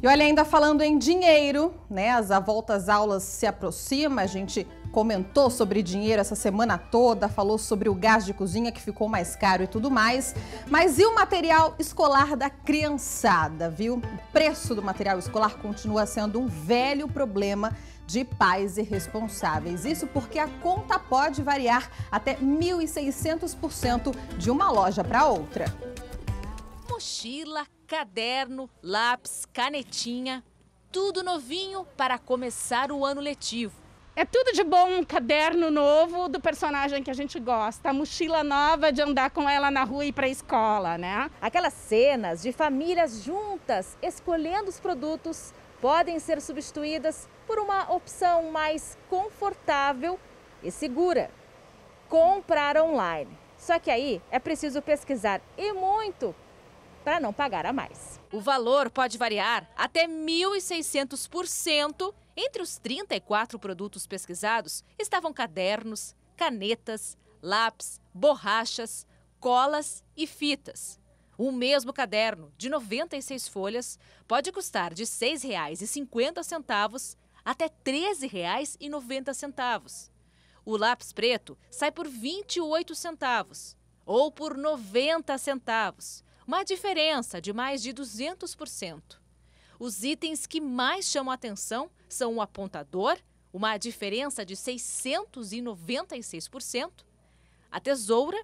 E olha, ainda falando em dinheiro, né? As a volta às aulas se aproxima, a gente comentou sobre dinheiro essa semana toda, falou sobre o gás de cozinha que ficou mais caro e tudo mais. Mas e o material escolar da criançada, viu? O preço do material escolar continua sendo um velho problema de pais irresponsáveis. Isso porque a conta pode variar até 1.600% de uma loja para outra. Mochila, caderno, lápis, canetinha, tudo novinho para começar o ano letivo. É tudo de bom um caderno novo do personagem que a gente gosta, a mochila nova de andar com ela na rua e para a escola, né? Aquelas cenas de famílias juntas escolhendo os produtos podem ser substituídas por uma opção mais confortável e segura: comprar online. Só que aí é preciso pesquisar e muito para não pagar a mais. O valor pode variar até 1.600%. Entre os 34 produtos pesquisados estavam cadernos, canetas, lápis, borrachas, colas e fitas. O mesmo caderno de 96 folhas pode custar de R$ 6,50 até R$ 13,90. O lápis preto sai por 28 centavos ou por 90 centavos uma diferença de mais de 200%. Os itens que mais chamam atenção são o apontador, uma diferença de 696%, a tesoura,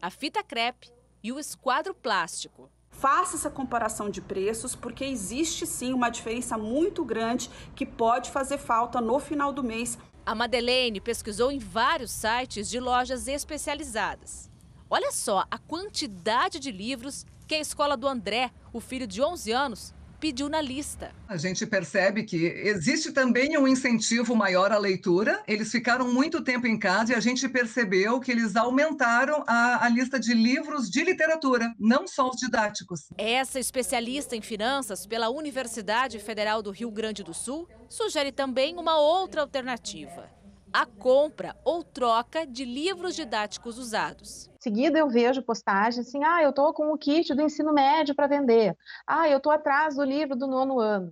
a fita crepe e o esquadro plástico. Faça essa comparação de preços, porque existe sim uma diferença muito grande que pode fazer falta no final do mês. A Madeleine pesquisou em vários sites de lojas especializadas. Olha só a quantidade de livros que a escola do André, o filho de 11 anos, pediu na lista. A gente percebe que existe também um incentivo maior à leitura. Eles ficaram muito tempo em casa e a gente percebeu que eles aumentaram a, a lista de livros de literatura, não só os didáticos. Essa especialista em finanças pela Universidade Federal do Rio Grande do Sul sugere também uma outra alternativa a compra ou troca de livros didáticos usados. Seguida eu vejo postagens assim: ah, eu estou com o kit do ensino médio para vender. Ah, eu estou atrás do livro do nono ano.